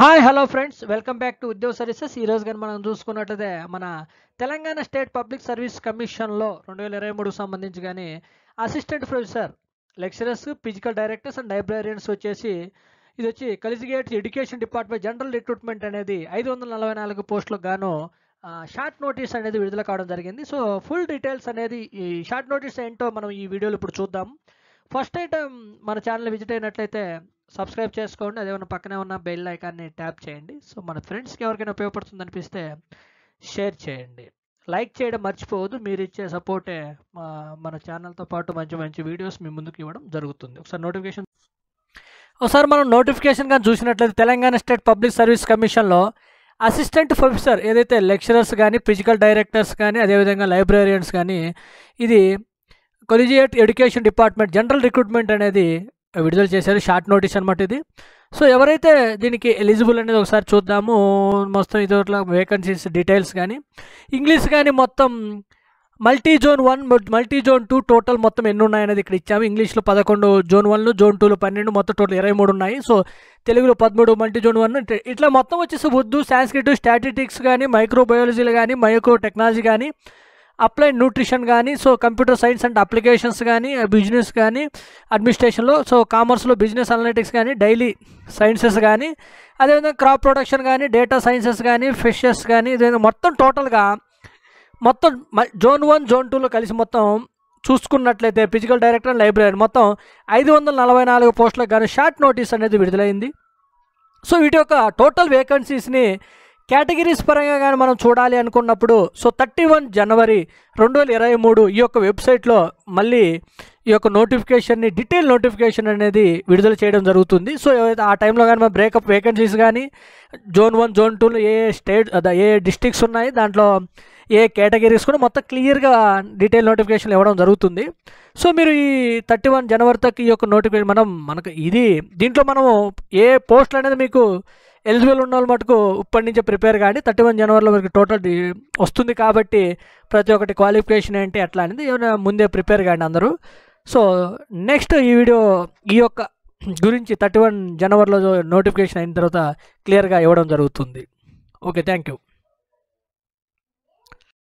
hi hello friends welcome back to Udyoga services ఈ రోజు కానీ మనం చూసుకున్నట్లయితే మన తెలంగాణ స్టేట్ పబ్లిక్ సర్వీస్ కమిషన్లో రెండు వేల ఇరవై మూడుకు సంబంధించి కానీ assistant professor lecturers physical directors and librarians వచ్చేసి ఇది వచ్చి collegiate education department general recruitment అనేది ఐదు వందల నలభై నాలుగు పోస్టులకు గాను షార్ట్ నోటీస్ అనేది విడుదల కావడం జరిగింది సో ఫుల్ డీటెయిల్స్ అనేది ఈ షార్ట్ నోటీస్ ఏంటో మనం ఈ వీడియోలో ఇప్పుడు చూద్దాం ఫస్ట్ ఐటమ్ మన ఛానల్ విజిట్ అయినట్లయితే సబ్స్క్రైబ్ చేసుకోండి అదేమన్నా పక్కనే ఉన్న బెల్ ఐకాన్ని ట్యాప్ చేయండి సో మన ఫ్రెండ్స్కి ఎవరికైనా ఉపయోగపడుతుంది అనిపిస్తే షేర్ చేయండి లైక్ చేయడం మర్చిపోవద్దు మీరు ఇచ్చే సపోర్టే మన ఛానల్తో పాటు మంచి మంచి వీడియోస్ మీ ముందుకు ఇవ్వడం జరుగుతుంది ఒకసారి నోటిఫికేషన్ ఒకసారి మనం నోటిఫికేషన్ కానీ చూసినట్లయితే తెలంగాణ స్టేట్ పబ్లిక్ సర్వీస్ కమిషన్లో అసిస్టెంట్ ప్రొఫెసర్ ఏదైతే లెక్చరర్స్ కానీ ఫిజికల్ డైరెక్టర్స్ కానీ అదేవిధంగా లైబ్రరియన్స్ కానీ ఇది collegiate education department general recruitment అనేది విడుదల చేశారు షార్ట్ నోటీస్ అనమాట ఇది సో ఎవరైతే దీనికి ఎలిజిబుల్ అనేది ఒకసారి చూద్దాము మొత్తం ఒకటి వేకెన్సీస్ డీటెయిల్స్ కానీ ఇంగ్లీష్ కానీ మొత్తం multi zone one multi zone two total మొత్తం ఎన్ని ఉన్నాయనేది ఇక్కడ ఇచ్చాము ఇంగ్లీష్లో పదకొండు జోన్ వన్లు జోన్ టూలు పన్నెండు మొత్తం టోటల్ ఇరవై మూడు ఉన్నాయి సో తెలుగులో పదమూడు మల్టీ జోన్ వన్ ఇట్లా మొత్తం వచ్చేసి ఉర్దూ సాంస్క్రిట్ స్టాటిటిక్స్ కానీ మైక్రోబయాలజీలు కానీ మైక్రో టెక్నాలజీ కానీ అప్లైడ్ న్యూట్రిషన్ కానీ so computer science and applications కానీ బిజినెస్ కానీ అడ్మినిస్ట్రేషన్లో సో కామర్స్లో బిజినెస్ అనలిటిక్స్ కానీ డైలీ సైన్సెస్ కానీ అదేవిధంగా క్రాప్ ప్రొడక్షన్ కానీ డేటా సైన్సెస్ కానీ ఫిషెస్ కానీ ఇదేవిధంగా మొత్తం టోటల్గా మొత్తం జోన్ వన్ జోన్ టూలో కలిసి మొత్తం చూసుకున్నట్లయితే ఫిజికల్ డైరెక్టర్ అండ్ లైబ్రరీ మొత్తం ఐదు వందల నలభై నాలుగు పోస్టులకు కానీ షార్ట్ నోటీస్ అనేది విడుదలైంది సో వీటి యొక్క టోటల్ వేకెన్సీస్ని కేటగిరీస్ పరంగా కానీ మనం చూడాలి అనుకున్నప్పుడు సో థర్టీ వన్ జనవరి రెండు వేల ఇరవై మూడు ఈ యొక్క వెబ్సైట్లో మళ్ళీ ఈ యొక్క నోటిఫికేషన్ని డీటెయిల్ నోటిఫికేషన్ అనేది విడుదల చేయడం జరుగుతుంది సో ఏవైతే ఆ టైంలో కానీ మన బ్రేకప్ వేకెన్సీస్ కానీ జోన్ వన్ జోన్ టూలో ఏ స్టేట్ ఏ డిస్టిక్స్ ఉన్నాయి దాంట్లో ఏ కేటగిరీస్ కూడా మొత్తం క్లియర్గా డీటెయిల్ నోటిఫికేషన్లు ఇవ్వడం జరుగుతుంది సో మీరు ఈ థర్టీ వన్ జనవరి తక్కువ ఈ యొక్క నోటిఫికేషన్ మనం మనకు ఇది దీంట్లో మనము ఏ పోస్టులు అనేది మీకు ఎలిజిబుల్ ఉన్న వాళ్ళు మటుకు ఇప్పటి నుంచే ప్రిపేర్ కానీ థర్టీ వన్ జనవరిలో వరకు టోటల్ వస్తుంది కాబట్టి ప్రతి ఒక్కటి క్వాలిఫికేషన్ ఏంటి అట్లా అనేది ఏమైనా ముందే ప్రిపేర్ కానీ అందరూ సో నెక్స్ట్ ఈ వీడియో ఈ యొక్క గురించి థర్టీ వన్ జనవరిలో నోటిఫికేషన్ అయిన తర్వాత క్లియర్గా ఇవ్వడం జరుగుతుంది ఓకే థ్యాంక్ యూ